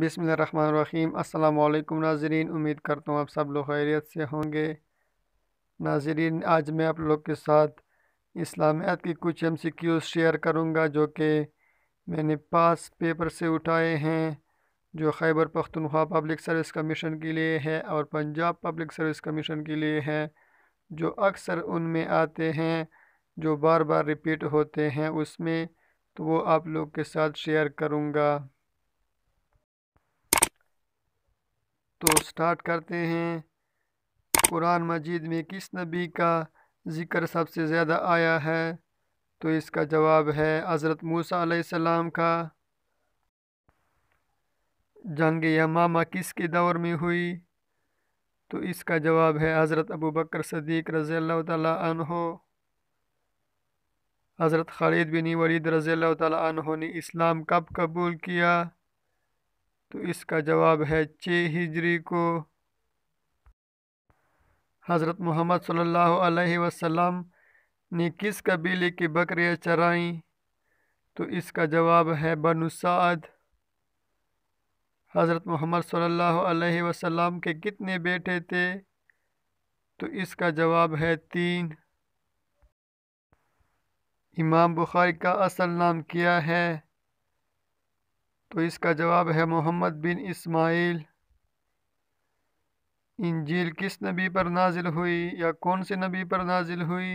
बिसमीम अल्लाम नाजरीन उम्मीद करता हूँ आप सब लोग खैरियत से होंगे नाजरीन आज मैं आप लोग के साथ इस्लामियात की कुछ एम सी शेयर करूँगा जो कि मैंने पास पेपर से उठाए हैं जो Khyber Pakhtunkhwa public service commission के लिए है और पंजाब पब्लिक सर्विस कमीशन के लिए है जो अक्सर उनमें आते हैं जो बार बार रिपीट होते हैं उसमें तो वो आप लोग के साथ शेयर करूँगा तो स्टार्ट करते हैं कुरान मजीद में किस नबी का ज़िक्र सबसे ज़्यादा आया है तो इसका जवाब है हज़रत मूसा आसमाम का जंग यमामा किसके दौर में हुई तो इसका जवाब है हज़रत अबू बकर सदीक रज़ी तहो हज़रत खालिद बिन वलीद रज़ी तहो ने इस्लाम कब कबूल किया तो इसका जवाब है चे हिजरी को हज़रत मोहम्मद सल्लल्लाहु अलैहि वसल्लम ने किस कबीले की बकरियां चराई तो इसका जवाब है बनु साद हज़रत मोहम्मद सल्लल्लाहु अलैहि वसल्लम के कितने बेटे थे तो इसका जवाब है तीन इमाम बुखारी का असल नाम क्या है तो इसका जवाब है मोहम्मद बिन इस्माइल इंजील किस नबी पर नाजिल हुई या कौन से नबी पर नाजिल हुई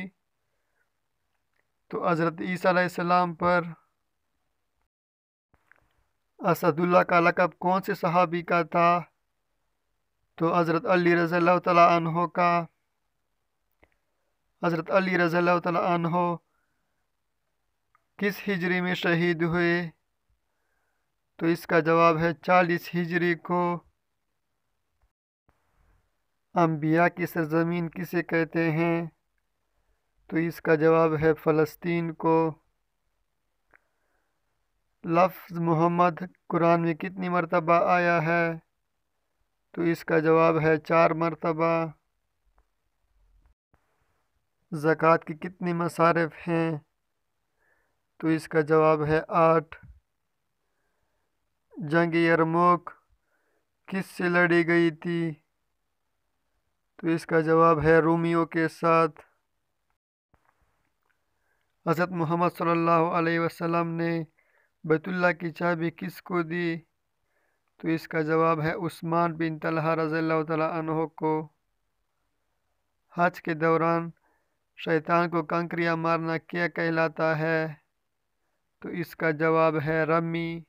तो हज़रत ईसीम पर असदुल्ला का लकब कौन से सहाबी का था तो हज़रत अली रज़ी तहो का हज़रत अली रज़ी तहो किस हिजरी में शहीद हुए तो इसका जवाब है चालीस हिजरी को अम्बिया की सरजमीन किसे कहते हैं तो इसका जवाब है फ़लस्तीन को लफ्ज़ मोहम्मद कुरान में कितनी मरतबा आया है तो इसका जवाब है चार मरतबा ज़क़़त की कितनी मसारफ़ हैं तो इसका जवाब है आठ जंग यरमोक किस से लड़ी गई थी तो इसका जवाब है रोमियो के साथ हज़रत मोहम्मद सल्लल्लाहु अलैहि वसल्लम ने बैतुल्ला की चाबी किस को दी तो इसका जवाब है उस्मान बिन तलहा रज़ी तह को हज के दौरान शैतान को कंकरिया मारना क्या कहलाता है तो इसका जवाब है रमी